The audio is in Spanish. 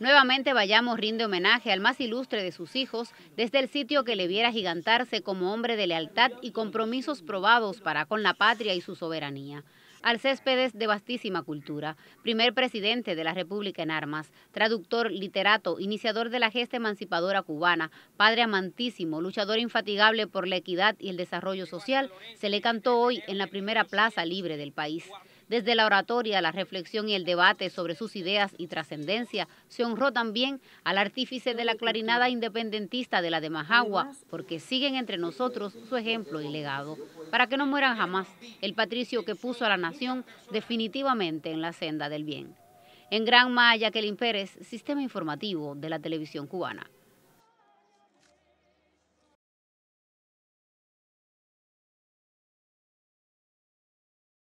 Nuevamente vayamos rinde homenaje al más ilustre de sus hijos desde el sitio que le viera gigantarse como hombre de lealtad y compromisos probados para con la patria y su soberanía. Al Céspedes de vastísima cultura, primer presidente de la República en armas, traductor, literato, iniciador de la gesta emancipadora cubana, padre amantísimo, luchador infatigable por la equidad y el desarrollo social, se le cantó hoy en la primera plaza libre del país. Desde la oratoria, la reflexión y el debate sobre sus ideas y trascendencia, se honró también al artífice de la clarinada independentista de la de Majagua, porque siguen entre nosotros su ejemplo y legado, para que no mueran jamás el patricio que puso a la nación definitivamente en la senda del bien. En Gran Maya, Kelin Pérez, Sistema Informativo de la Televisión Cubana.